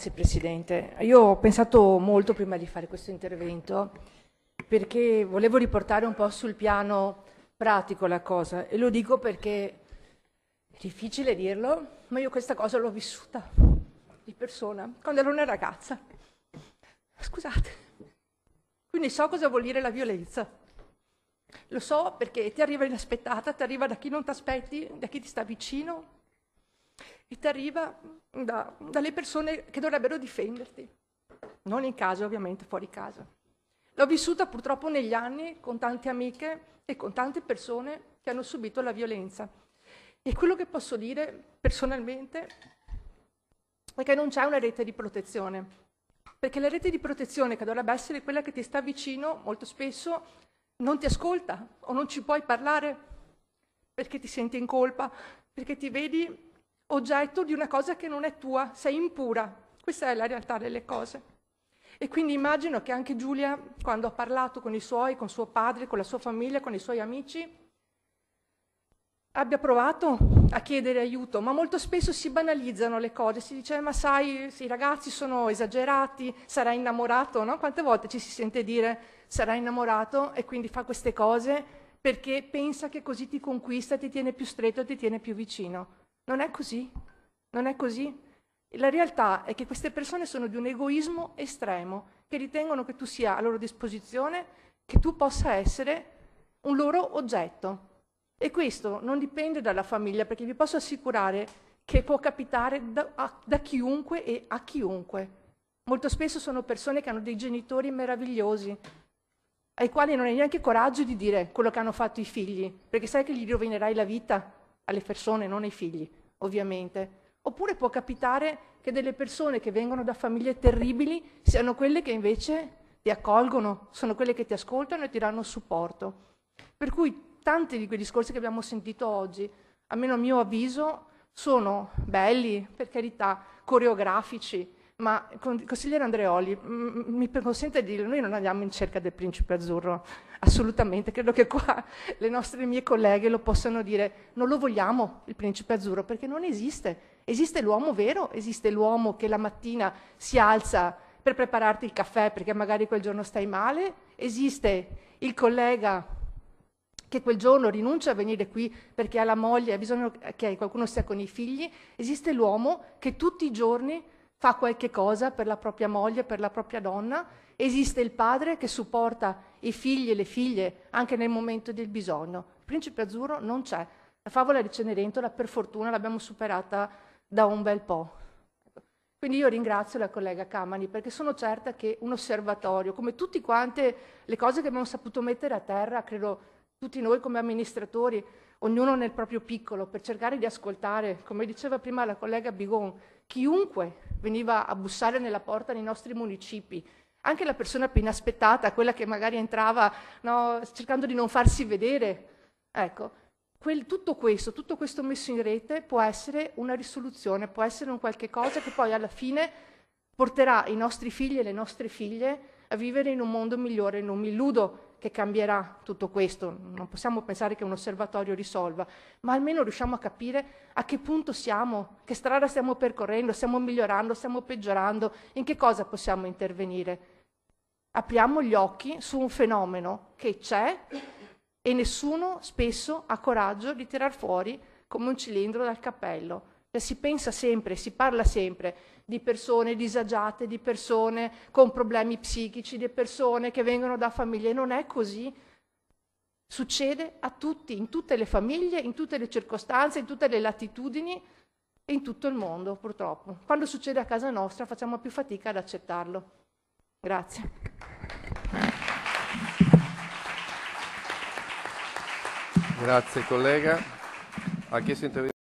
Grazie Presidente. Io ho pensato molto prima di fare questo intervento perché volevo riportare un po' sul piano pratico la cosa e lo dico perché è difficile dirlo, ma io questa cosa l'ho vissuta di persona quando ero una ragazza. Scusate. Quindi so cosa vuol dire la violenza. Lo so perché ti arriva inaspettata, ti arriva da chi non ti aspetti, da chi ti sta vicino, e ti arriva da, dalle persone che dovrebbero difenderti, non in casa ovviamente, fuori casa. L'ho vissuta purtroppo negli anni con tante amiche e con tante persone che hanno subito la violenza. E quello che posso dire personalmente è che non c'è una rete di protezione, perché la rete di protezione che dovrebbe essere quella che ti sta vicino molto spesso non ti ascolta o non ci puoi parlare perché ti senti in colpa, perché ti vedi oggetto di una cosa che non è tua, sei impura. Questa è la realtà delle cose. E quindi immagino che anche Giulia, quando ha parlato con i suoi, con suo padre, con la sua famiglia, con i suoi amici, abbia provato a chiedere aiuto, ma molto spesso si banalizzano le cose, si dice eh, ma sai, i ragazzi sono esagerati, sarai innamorato, no? Quante volte ci si sente dire sarai innamorato e quindi fa queste cose perché pensa che così ti conquista, ti tiene più stretto, ti tiene più vicino. Non è così, non è così. La realtà è che queste persone sono di un egoismo estremo, che ritengono che tu sia a loro disposizione, che tu possa essere un loro oggetto. E questo non dipende dalla famiglia, perché vi posso assicurare che può capitare da, a, da chiunque e a chiunque. Molto spesso sono persone che hanno dei genitori meravigliosi, ai quali non hai neanche coraggio di dire quello che hanno fatto i figli, perché sai che gli rovinerai la vita alle persone, non ai figli ovviamente. Oppure può capitare che delle persone che vengono da famiglie terribili siano quelle che invece ti accolgono, sono quelle che ti ascoltano e ti danno supporto. Per cui tanti di quei discorsi che abbiamo sentito oggi, almeno a mio avviso, sono belli, per carità, coreografici, ma consigliere Andreoli, mi consente di dire, noi non andiamo in cerca del principe azzurro, assolutamente, credo che qua le nostre mie colleghe lo possano dire, non lo vogliamo il principe azzurro perché non esiste, esiste l'uomo vero, esiste l'uomo che la mattina si alza per prepararti il caffè perché magari quel giorno stai male, esiste il collega che quel giorno rinuncia a venire qui perché ha la moglie, ha bisogno che qualcuno stia con i figli, esiste l'uomo che tutti i giorni fa qualche cosa per la propria moglie, per la propria donna, esiste il padre che supporta i figli e le figlie anche nel momento del bisogno. Il principe azzurro non c'è. La favola di Cenerentola, per fortuna, l'abbiamo superata da un bel po'. Quindi io ringrazio la collega Camani perché sono certa che un osservatorio, come tutte quante le cose che abbiamo saputo mettere a terra, credo tutti noi come amministratori, ognuno nel proprio piccolo, per cercare di ascoltare, come diceva prima la collega Bigon, chiunque veniva a bussare nella porta nei nostri municipi, anche la persona più inaspettata, quella che magari entrava no, cercando di non farsi vedere. Ecco, quel, tutto questo, tutto questo messo in rete può essere una risoluzione, può essere un qualche cosa che poi alla fine porterà i nostri figli e le nostre figlie a vivere in un mondo migliore. Non mi illudo che cambierà tutto questo, non possiamo pensare che un osservatorio risolva, ma almeno riusciamo a capire a che punto siamo, che strada stiamo percorrendo, stiamo migliorando, stiamo peggiorando, in che cosa possiamo intervenire. Apriamo gli occhi su un fenomeno che c'è e nessuno spesso ha coraggio di tirar fuori come un cilindro dal cappello. Cioè, si pensa sempre, si parla sempre di persone disagiate, di persone con problemi psichici, di persone che vengono da famiglie. Non è così. Succede a tutti, in tutte le famiglie, in tutte le circostanze, in tutte le latitudini e in tutto il mondo, purtroppo. Quando succede a casa nostra facciamo più fatica ad accettarlo. Grazie. Grazie collega.